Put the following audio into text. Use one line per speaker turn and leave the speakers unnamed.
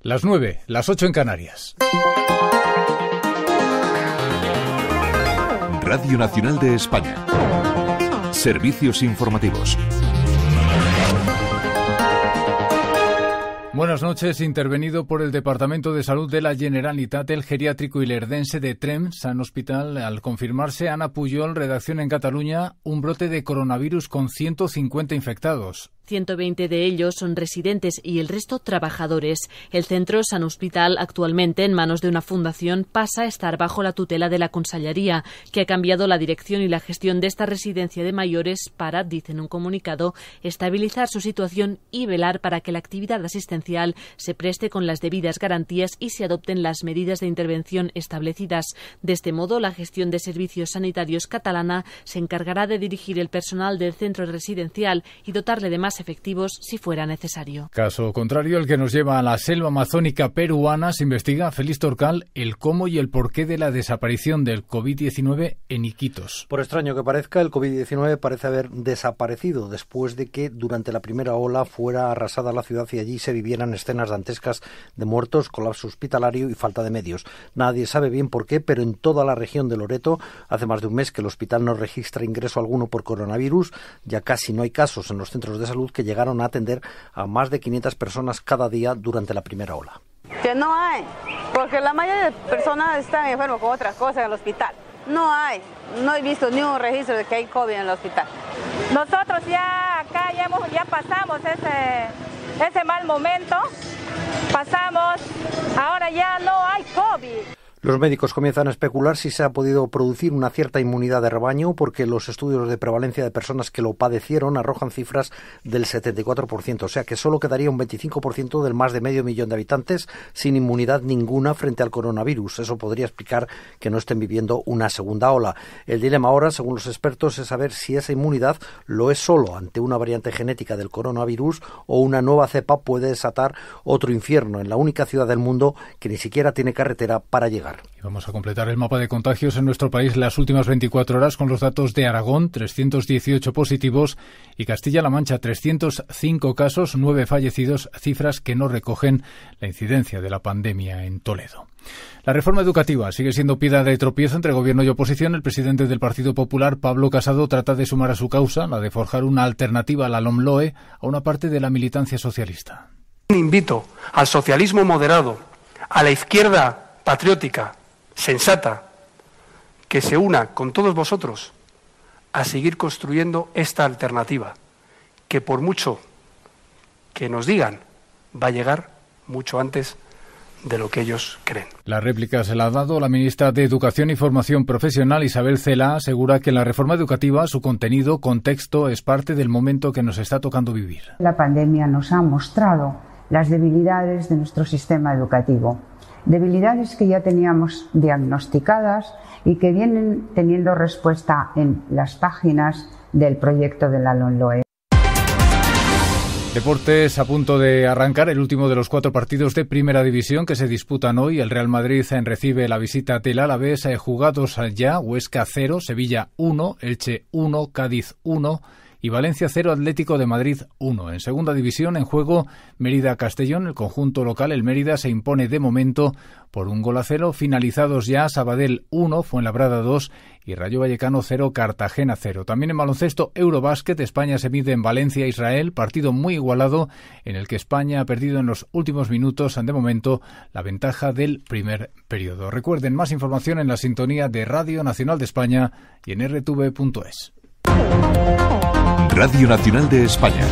Las 9, las 8 en Canarias. Radio Nacional de España. Servicios informativos. Buenas noches. Intervenido por el Departamento de Salud de la Generalitat, el geriátrico hilerdense de Trem-San Hospital, al confirmarse Ana Puyol, redacción en Cataluña, un brote de coronavirus con 150 infectados.
120 de ellos son residentes y el resto trabajadores. El centro San Hospital, actualmente en manos de una fundación, pasa a estar bajo la tutela de la Consellería, que ha cambiado la dirección y la gestión de esta residencia de mayores para, dice en un comunicado, estabilizar su situación y velar para que la actividad asistencial se preste con las debidas garantías y se adopten las medidas de intervención establecidas. De este modo, la gestión de servicios sanitarios catalana se encargará de dirigir el personal del centro residencial y dotarle de más efectivos si fuera necesario.
Caso contrario, el que nos lleva a la selva amazónica peruana se investiga, Feliz Torcal, el cómo y el porqué de la desaparición del COVID-19 en Iquitos. Por
extraño que parezca, el COVID-19 parece haber desaparecido después de que durante la primera ola fuera arrasada la ciudad y allí se vivieran escenas dantescas de muertos, colapso hospitalario y falta de medios. Nadie sabe bien por qué, pero en toda la región de Loreto hace más de un mes que el hospital no registra ingreso alguno por coronavirus, ya casi no hay casos en los centros de salud que llegaron a atender a más de 500 personas cada día durante la primera ola.
Que no hay, porque la mayoría de personas están enfermos con otras cosas en el hospital. No hay, no he visto ni un registro de que hay COVID en el hospital. Nosotros ya acá ya, ya pasamos ese, ese mal momento, pasamos, ahora ya no hay COVID.
Los médicos comienzan a especular si se ha podido producir una cierta inmunidad de rebaño porque los estudios de prevalencia de personas que lo padecieron arrojan cifras del 74%, o sea que solo quedaría un 25% del más de medio millón de habitantes sin inmunidad ninguna frente al coronavirus. Eso podría explicar que no estén viviendo una segunda ola. El dilema ahora, según los expertos, es saber si esa inmunidad lo es solo ante una variante genética del coronavirus o una nueva cepa puede desatar otro infierno en la única ciudad del mundo que ni siquiera tiene carretera para llegar
vamos a completar el mapa de contagios en nuestro país las últimas 24 horas con los datos de Aragón, 318 positivos, y Castilla-La Mancha, 305 casos, 9 fallecidos, cifras que no recogen la incidencia de la pandemia en Toledo. La reforma educativa sigue siendo piedra de tropiezo entre gobierno y oposición. El presidente del Partido Popular, Pablo Casado, trata de sumar a su causa, la de forjar una alternativa a la LOMLOE, a una parte de la militancia socialista. Invito al socialismo moderado, a la izquierda patriótica, sensata, que se una con todos vosotros a seguir construyendo esta alternativa, que por mucho que nos digan, va a llegar mucho antes de lo que ellos creen. La réplica se la ha dado la ministra de Educación y Formación Profesional, Isabel Cela, asegura que la reforma educativa, su contenido, contexto, es parte del momento que nos está tocando vivir.
La pandemia nos ha mostrado las debilidades de nuestro sistema educativo debilidades que ya teníamos diagnosticadas y que vienen teniendo respuesta en las páginas del proyecto de la LONLOE.
Deportes a punto de arrancar el último de los cuatro partidos de primera división que se disputan hoy. El Real Madrid eh, recibe la visita del Alavés, eh, jugados ya Huesca 0, Sevilla 1, Elche 1, Cádiz 1 y Valencia 0 Atlético de Madrid 1. En segunda división, en juego Mérida-Castellón, el conjunto local, el Mérida, se impone de momento por un gol a cero, finalizados ya Sabadell 1, Fuenlabrada 2 y Rayo Vallecano 0, Cartagena 0. También en baloncesto Eurobásquet, España se mide en Valencia-Israel, partido muy igualado en el que España ha perdido en los últimos minutos, de momento, la ventaja del primer periodo. Recuerden más información en la sintonía de Radio Nacional de España y en rtv.es. Radio Nacional de España.